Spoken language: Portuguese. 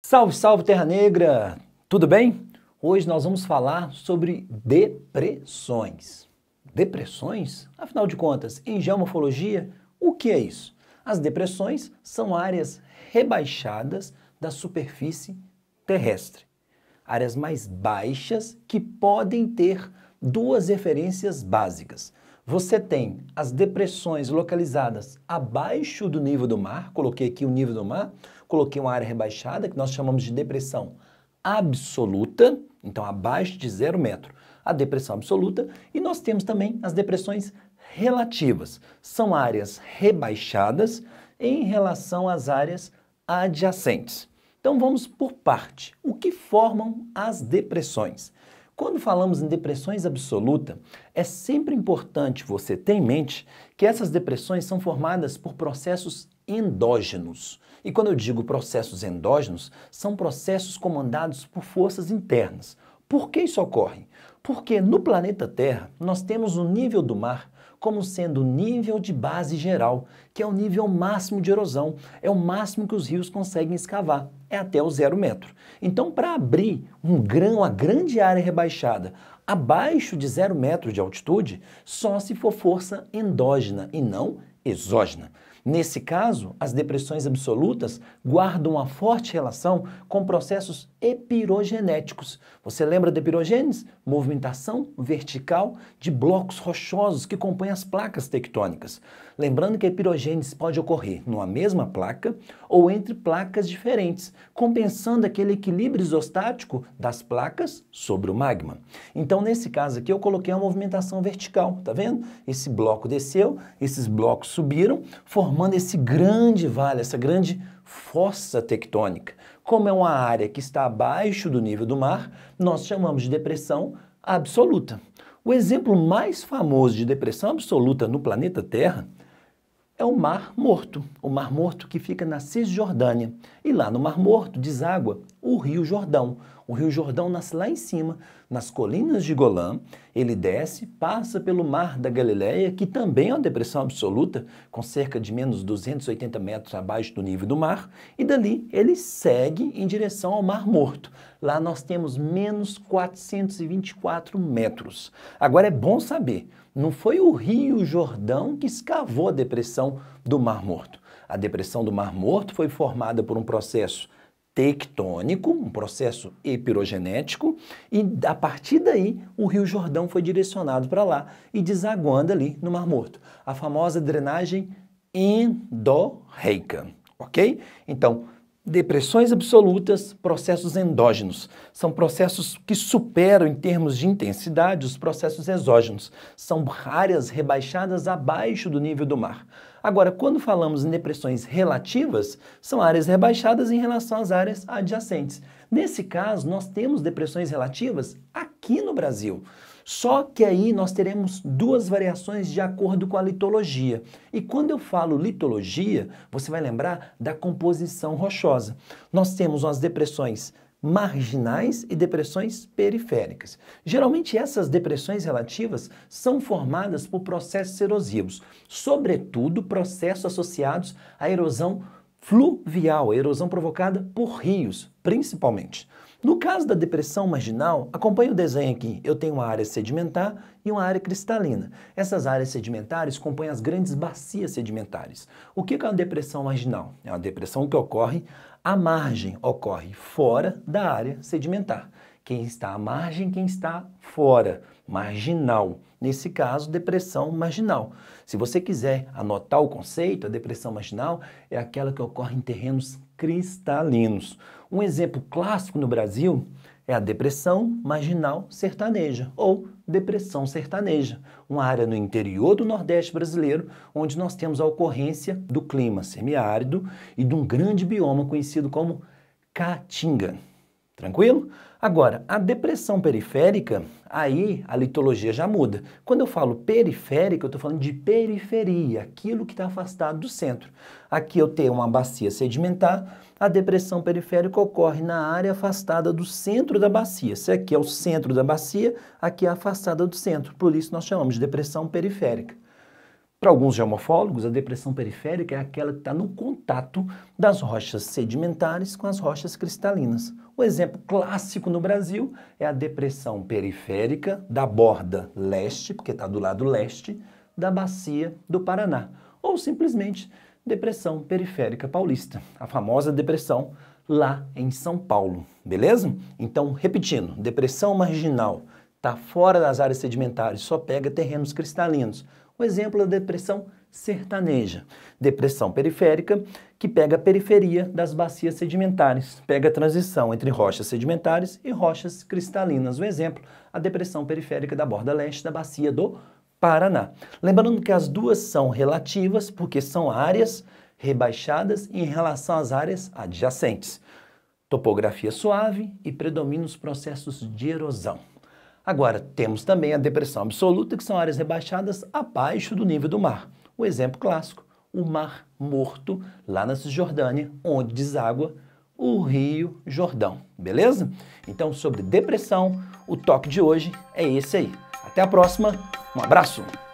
Salve, salve Terra Negra! Tudo bem? Hoje nós vamos falar sobre depressões. Depressões? Afinal de contas, em geomorfologia, o que é isso? As depressões são áreas rebaixadas da superfície terrestre, áreas mais baixas que podem ter duas referências básicas. Você tem as depressões localizadas abaixo do nível do mar, coloquei aqui o nível do mar, coloquei uma área rebaixada, que nós chamamos de depressão absoluta, então abaixo de zero metro, a depressão absoluta, e nós temos também as depressões relativas. São áreas rebaixadas em relação às áreas adjacentes. Então vamos por parte. O que formam as depressões? Quando falamos em depressões absoluta, é sempre importante você ter em mente que essas depressões são formadas por processos endógenos. E quando eu digo processos endógenos, são processos comandados por forças internas. Por que isso ocorre? Porque no planeta Terra nós temos o nível do mar como sendo o nível de base geral, que é o nível máximo de erosão, é o máximo que os rios conseguem escavar, é até o zero metro. Então, para abrir um grão, a grande área rebaixada, abaixo de zero metro de altitude, só se for força endógena e não exógena. Nesse caso, as depressões absolutas guardam uma forte relação com processos epirogenéticos. Você lembra da epirogênese? Movimentação vertical de blocos rochosos que compõem as placas tectônicas. Lembrando que a epirogênese pode ocorrer numa mesma placa ou entre placas diferentes, compensando aquele equilíbrio isostático das placas sobre o magma. Então, nesse caso aqui, eu coloquei uma movimentação vertical, tá vendo? Esse bloco desceu, esses blocos subiram, formando formando esse grande vale, essa grande fossa tectônica. Como é uma área que está abaixo do nível do mar, nós chamamos de depressão absoluta. O exemplo mais famoso de depressão absoluta no planeta Terra é o Mar Morto, o Mar Morto que fica na Cisjordânia. E lá no Mar Morto deságua o Rio Jordão. O Rio Jordão nasce lá em cima, nas colinas de Golã. Ele desce, passa pelo Mar da Galileia, que também é uma depressão absoluta, com cerca de menos 280 metros abaixo do nível do mar, e dali ele segue em direção ao Mar Morto. Lá nós temos menos 424 metros. Agora é bom saber, não foi o Rio Jordão que escavou a depressão do Mar Morto. A depressão do Mar Morto foi formada por um processo tectônico, um processo epirogenético, e a partir daí o Rio Jordão foi direcionado para lá e desaguando ali no Mar Morto. A famosa drenagem endorreica, ok? Então, depressões absolutas, processos endógenos. São processos que superam em termos de intensidade os processos exógenos. São áreas rebaixadas abaixo do nível do mar. Agora, quando falamos em depressões relativas, são áreas rebaixadas em relação às áreas adjacentes. Nesse caso, nós temos depressões relativas aqui no Brasil. Só que aí nós teremos duas variações de acordo com a litologia. E quando eu falo litologia, você vai lembrar da composição rochosa. Nós temos umas depressões marginais e depressões periféricas. Geralmente essas depressões relativas são formadas por processos erosivos, sobretudo processos associados à erosão fluvial, a erosão provocada por rios, principalmente. No caso da depressão marginal, acompanhe o desenho aqui. Eu tenho uma área sedimentar e uma área cristalina. Essas áreas sedimentares compõem as grandes bacias sedimentares. O que é uma depressão marginal? É uma depressão que ocorre à margem, ocorre fora da área sedimentar. Quem está à margem, quem está fora, marginal. Nesse caso, depressão marginal. Se você quiser anotar o conceito, a depressão marginal é aquela que ocorre em terrenos cristalinos. Um exemplo clássico no Brasil é a depressão marginal sertaneja ou depressão sertaneja, uma área no interior do Nordeste brasileiro onde nós temos a ocorrência do clima semiárido e de um grande bioma conhecido como caatinga. Tranquilo? Agora, a depressão periférica, aí a litologia já muda. Quando eu falo periférica, eu estou falando de periferia, aquilo que está afastado do centro. Aqui eu tenho uma bacia sedimentar, a depressão periférica ocorre na área afastada do centro da bacia. Se aqui é o centro da bacia, aqui é afastada do centro. Por isso nós chamamos de depressão periférica. Para alguns geomorfólogos, é a depressão periférica é aquela que está no contato das rochas sedimentares com as rochas cristalinas. O exemplo clássico no Brasil é a depressão periférica da borda leste, porque está do lado leste, da bacia do Paraná. Ou simplesmente depressão periférica paulista, a famosa depressão lá em São Paulo, beleza? Então, repetindo, depressão marginal está fora das áreas sedimentares, só pega terrenos cristalinos. O exemplo da é a depressão sertaneja, depressão periférica, que pega a periferia das bacias sedimentares, pega a transição entre rochas sedimentares e rochas cristalinas. O exemplo, a depressão periférica da borda leste da bacia do Paraná. Lembrando que as duas são relativas, porque são áreas rebaixadas em relação às áreas adjacentes. Topografia suave e predomina os processos de erosão. Agora, temos também a depressão absoluta, que são áreas rebaixadas abaixo do nível do mar. O exemplo clássico, o Mar Morto, lá na Cisjordânia, onde deságua o Rio Jordão, beleza? Então, sobre depressão, o toque de hoje é esse aí. Até a próxima, um abraço!